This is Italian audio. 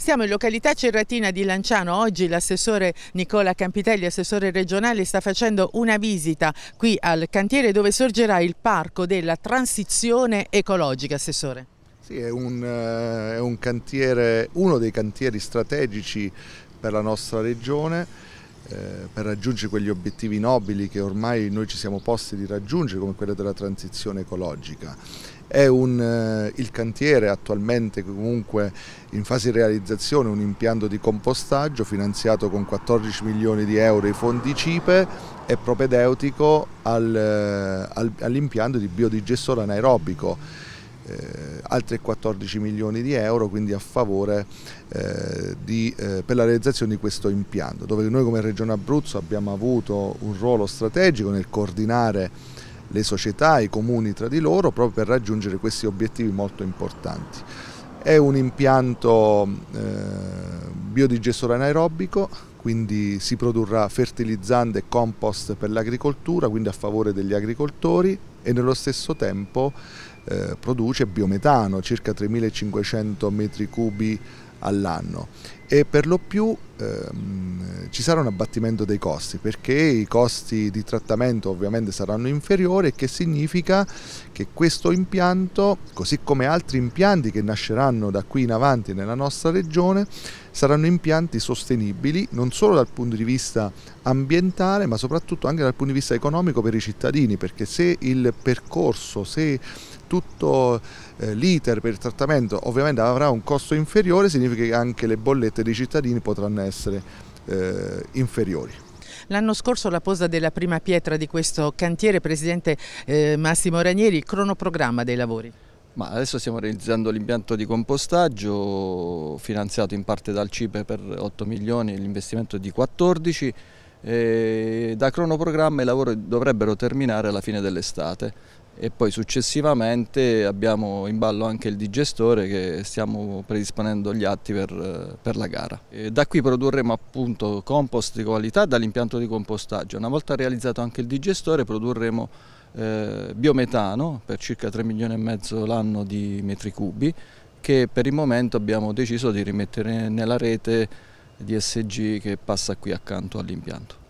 Siamo in località Cerratina di Lanciano, oggi l'assessore Nicola Campitelli, assessore regionale, sta facendo una visita qui al cantiere dove sorgerà il parco della transizione ecologica, assessore. Sì, è, un, eh, è un cantiere, uno dei cantieri strategici per la nostra regione eh, per raggiungere quegli obiettivi nobili che ormai noi ci siamo posti di raggiungere come quello della transizione ecologica un, eh, il cantiere attualmente comunque in fase di realizzazione un impianto di compostaggio finanziato con 14 milioni di euro i fondi CIPE e propedeutico al, eh, al, all'impianto di biodigestore anaerobico. Eh, altri 14 milioni di euro quindi a favore eh, di, eh, per la realizzazione di questo impianto dove noi come Regione Abruzzo abbiamo avuto un ruolo strategico nel coordinare le società, i comuni tra di loro proprio per raggiungere questi obiettivi molto importanti. È un impianto eh, biodigestore anaerobico, quindi si produrrà fertilizzante e compost per l'agricoltura, quindi a favore degli agricoltori e nello stesso tempo eh, produce biometano, circa 3.500 metri cubi all'anno e per lo più ehm, ci sarà un abbattimento dei costi perché i costi di trattamento ovviamente saranno inferiori che significa che questo impianto, così come altri impianti che nasceranno da qui in avanti nella nostra regione, saranno impianti sostenibili non solo dal punto di vista ambientale ma soprattutto anche dal punto di vista economico per i cittadini perché se il percorso, se tutto eh, l'iter per il trattamento ovviamente avrà un costo inferiore significa che anche le bollette dei cittadini potranno essere eh, inferiori. L'anno scorso la posa della prima pietra di questo cantiere, Presidente eh, Massimo Ranieri, cronoprogramma dei lavori. Ma adesso stiamo realizzando l'impianto di compostaggio finanziato in parte dal CIPE per 8 milioni, l'investimento di 14 e da cronoprogramma i lavori dovrebbero terminare alla fine dell'estate e poi successivamente abbiamo in ballo anche il digestore che stiamo predisponendo gli atti per, per la gara. E da qui produrremo appunto compost di qualità dall'impianto di compostaggio. Una volta realizzato anche il digestore produrremo eh, biometano per circa 3 milioni e mezzo l'anno di metri cubi che per il momento abbiamo deciso di rimettere nella rete DSG che passa qui accanto all'impianto.